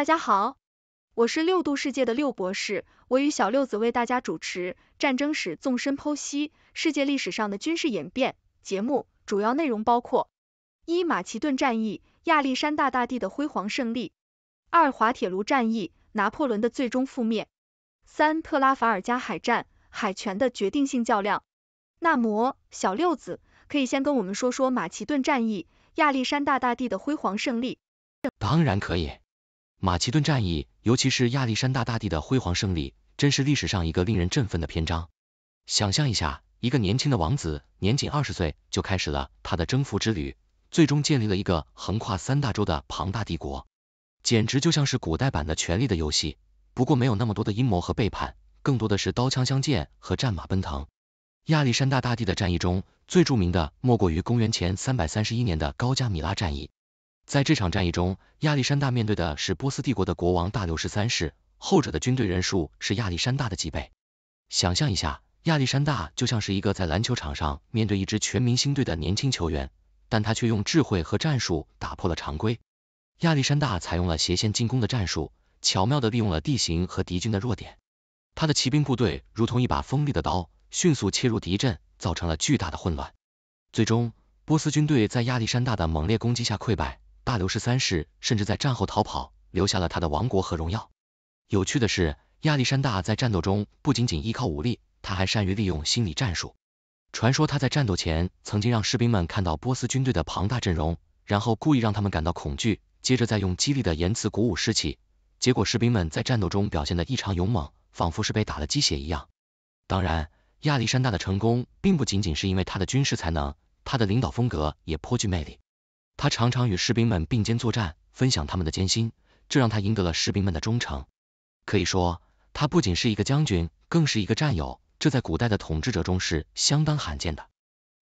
大家好，我是六度世界的六博士，我与小六子为大家主持战争史纵深剖析世界历史上的军事演变节目，主要内容包括：一、马其顿战役，亚历山大大帝的辉煌胜利；二、滑铁卢战役，拿破仑的最终覆灭；三、特拉法尔加海战，海权的决定性较量。那么，小六子，可以先跟我们说说马其顿战役，亚历山大大帝的辉煌胜利。当然可以。马其顿战役，尤其是亚历山大大帝的辉煌胜利，真是历史上一个令人振奋的篇章。想象一下，一个年轻的王子，年仅二十岁就开始了他的征服之旅，最终建立了一个横跨三大洲的庞大帝国，简直就像是古代版的《权力的游戏》。不过没有那么多的阴谋和背叛，更多的是刀枪相见和战马奔腾。亚历山大大帝的战役中，最著名的莫过于公元前三百三十一年的高加米拉战役。在这场战役中，亚历山大面对的是波斯帝国的国王大流士三世，后者的军队人数是亚历山大的几倍。想象一下，亚历山大就像是一个在篮球场上面对一支全明星队的年轻球员，但他却用智慧和战术打破了常规。亚历山大采用了斜线进攻的战术，巧妙地利用了地形和敌军的弱点。他的骑兵部队如同一把锋利的刀，迅速切入敌阵，造成了巨大的混乱。最终，波斯军队在亚历山大的猛烈攻击下溃败。大流士三世甚至在战后逃跑，留下了他的王国和荣耀。有趣的是，亚历山大在战斗中不仅仅依靠武力，他还善于利用心理战术。传说他在战斗前曾经让士兵们看到波斯军队的庞大阵容，然后故意让他们感到恐惧，接着再用激励的言辞鼓舞士气。结果士兵们在战斗中表现得异常勇猛，仿佛是被打了鸡血一样。当然，亚历山大的成功并不仅仅是因为他的军事才能，他的领导风格也颇具魅力。他常常与士兵们并肩作战，分享他们的艰辛，这让他赢得了士兵们的忠诚。可以说，他不仅是一个将军，更是一个战友，这在古代的统治者中是相当罕见的。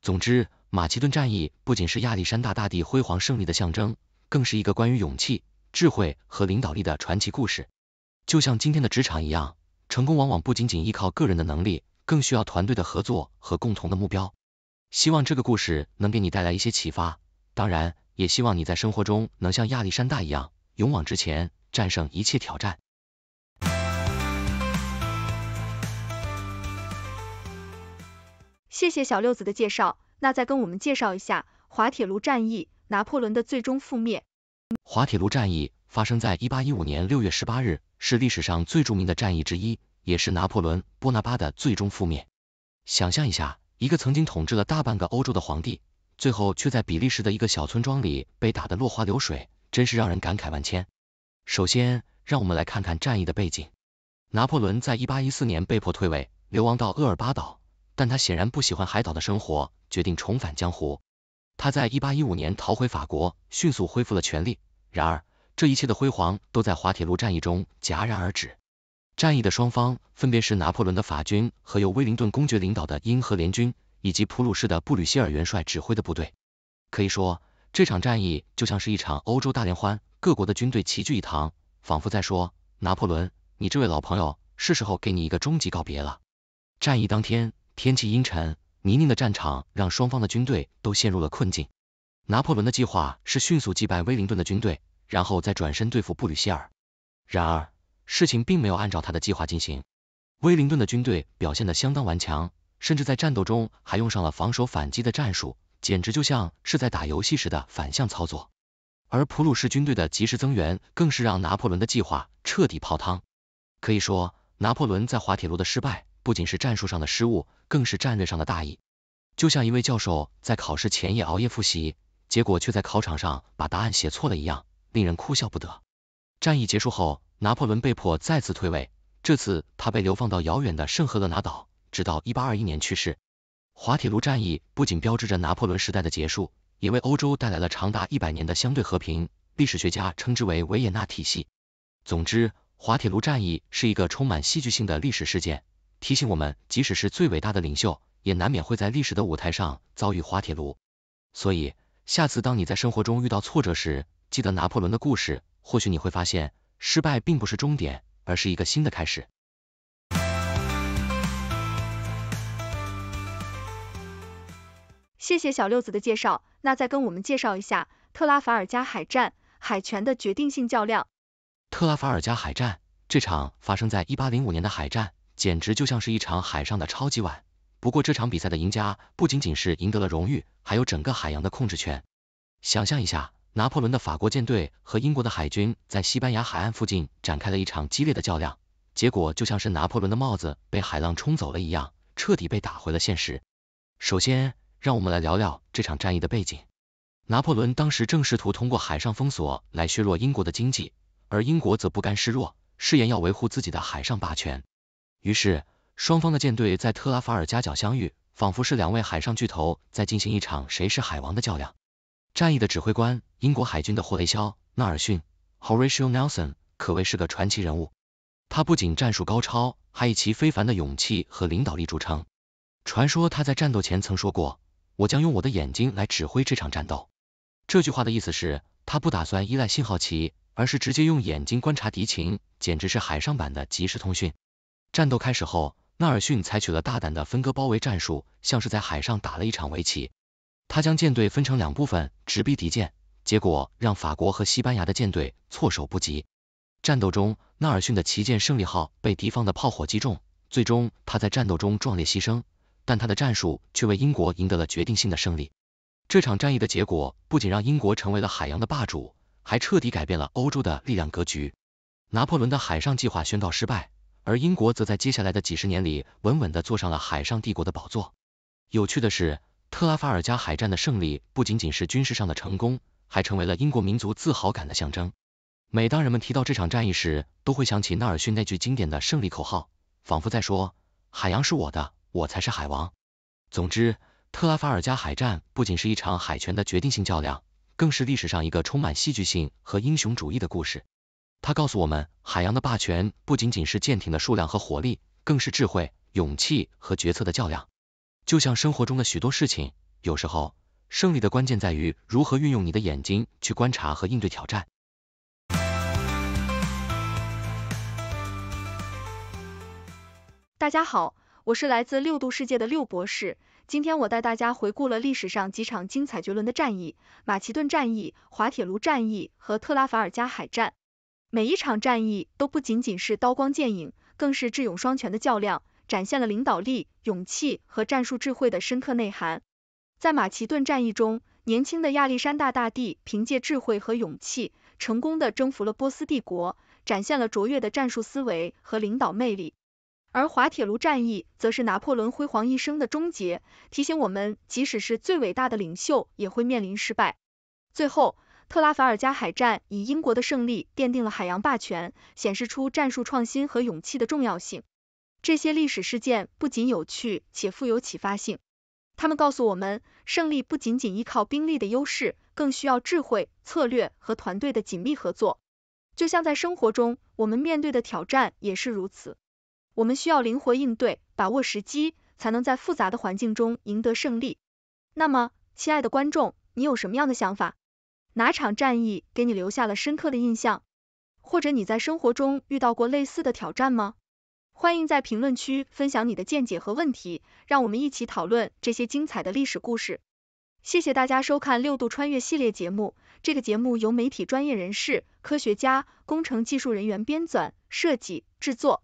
总之，马其顿战役不仅是亚历山大大帝辉煌胜利的象征，更是一个关于勇气、智慧和领导力的传奇故事。就像今天的职场一样，成功往往不仅仅依靠个人的能力，更需要团队的合作和共同的目标。希望这个故事能给你带来一些启发。当然。也希望你在生活中能像亚历山大一样勇往直前，战胜一切挑战。谢谢小六子的介绍，那再跟我们介绍一下滑铁卢战役、拿破仑的最终覆灭。滑铁卢战役发生在一八一五年六月十八日，是历史上最著名的战役之一，也是拿破仑·波拿巴的最终覆灭。想象一下，一个曾经统治了大半个欧洲的皇帝。最后却在比利时的一个小村庄里被打得落花流水，真是让人感慨万千。首先，让我们来看看战役的背景。拿破仑在1814年被迫退位，流亡到厄尔巴岛，但他显然不喜欢海岛的生活，决定重返江湖。他在1815年逃回法国，迅速恢复了权力。然而，这一切的辉煌都在滑铁卢战役中戛然而止。战役的双方分别是拿破仑的法军和由威灵顿公爵领导的英荷联军。以及普鲁士的布吕希尔元帅指挥的部队，可以说这场战役就像是一场欧洲大联欢，各国的军队齐聚一堂，仿佛在说，拿破仑，你这位老朋友，是时候给你一个终极告别了。战役当天，天气阴沉，泥泞的战场让双方的军队都陷入了困境。拿破仑的计划是迅速击败威灵顿的军队，然后再转身对付布吕希尔。然而，事情并没有按照他的计划进行，威灵顿的军队表现得相当顽强。甚至在战斗中还用上了防守反击的战术，简直就像是在打游戏时的反向操作。而普鲁士军队的及时增援，更是让拿破仑的计划彻底泡汤。可以说，拿破仑在滑铁卢的失败，不仅是战术上的失误，更是战略上的大意。就像一位教授在考试前夜熬夜复习，结果却在考场上把答案写错了一样，令人哭笑不得。战役结束后，拿破仑被迫再次退位，这次他被流放到遥远的圣赫勒拿岛。直到一八二一年去世。滑铁卢战役不仅标志着拿破仑时代的结束，也为欧洲带来了长达一百年的相对和平，历史学家称之为维也纳体系。总之，滑铁卢战役是一个充满戏剧性的历史事件，提醒我们即使是最伟大的领袖，也难免会在历史的舞台上遭遇滑铁卢。所以，下次当你在生活中遇到挫折时，记得拿破仑的故事，或许你会发现，失败并不是终点，而是一个新的开始。谢谢小六子的介绍，那再跟我们介绍一下特拉法尔加海战，海权的决定性较量。特拉法尔加海战这场发生在一八零五年的海战，简直就像是一场海上的超级碗。不过这场比赛的赢家不仅仅是赢得了荣誉，还有整个海洋的控制权。想象一下，拿破仑的法国舰队和英国的海军在西班牙海岸附近展开了一场激烈的较量，结果就像是拿破仑的帽子被海浪冲走了一样，彻底被打回了现实。首先。让我们来聊聊这场战役的背景。拿破仑当时正试图通过海上封锁来削弱英国的经济，而英国则不甘示弱，誓言要维护自己的海上霸权。于是，双方的舰队在特拉法尔加角相遇，仿佛是两位海上巨头在进行一场谁是海王的较量。战役的指挥官，英国海军的霍雷肖·纳尔逊 （Horatio Nelson） 可谓是个传奇人物。他不仅战术高超，还以其非凡的勇气和领导力著称。传说他在战斗前曾说过。我将用我的眼睛来指挥这场战斗。这句话的意思是他不打算依赖信号旗，而是直接用眼睛观察敌情，简直是海上版的即时通讯。战斗开始后，纳尔逊采取了大胆的分割包围战术，像是在海上打了一场围棋。他将舰队分成两部分，直逼敌舰，结果让法国和西班牙的舰队措手不及。战斗中，纳尔逊的旗舰胜利号被敌方的炮火击中，最终他在战斗中壮烈牺牲。但他的战术却为英国赢得了决定性的胜利。这场战役的结果不仅让英国成为了海洋的霸主，还彻底改变了欧洲的力量格局。拿破仑的海上计划宣告失败，而英国则在接下来的几十年里稳稳地坐上了海上帝国的宝座。有趣的是，特拉法尔加海战的胜利不仅仅是军事上的成功，还成为了英国民族自豪感的象征。每当人们提到这场战役时，都会想起纳尔逊那句经典的胜利口号，仿佛在说：“海洋是我的。”我才是海王。总之，特拉法尔加海战不仅是一场海权的决定性较量，更是历史上一个充满戏剧性和英雄主义的故事。它告诉我们，海洋的霸权不仅仅是舰艇的数量和火力，更是智慧、勇气和决策的较量。就像生活中的许多事情，有时候胜利的关键在于如何运用你的眼睛去观察和应对挑战。大家好。我是来自六度世界的六博士。今天我带大家回顾了历史上几场精彩绝伦的战役：马其顿战役、滑铁卢战役和特拉法尔加海战。每一场战役都不仅仅是刀光剑影，更是智勇双全的较量，展现了领导力、勇气和战术智慧的深刻内涵。在马其顿战役中，年轻的亚历山大大帝凭借智慧和勇气，成功的征服了波斯帝国，展现了卓越的战术思维和领导魅力。而滑铁卢战役则是拿破仑辉煌一生的终结，提醒我们即使是最伟大的领袖也会面临失败。最后，特拉法尔加海战以英国的胜利奠定了海洋霸权，显示出战术创新和勇气的重要性。这些历史事件不仅有趣且富有启发性，他们告诉我们，胜利不仅仅依靠兵力的优势，更需要智慧、策略和团队的紧密合作。就像在生活中，我们面对的挑战也是如此。我们需要灵活应对，把握时机，才能在复杂的环境中赢得胜利。那么，亲爱的观众，你有什么样的想法？哪场战役给你留下了深刻的印象？或者你在生活中遇到过类似的挑战吗？欢迎在评论区分享你的见解和问题，让我们一起讨论这些精彩的历史故事。谢谢大家收看六度穿越系列节目。这个节目由媒体专业人士、科学家、工程技术人员编纂、设计、制作。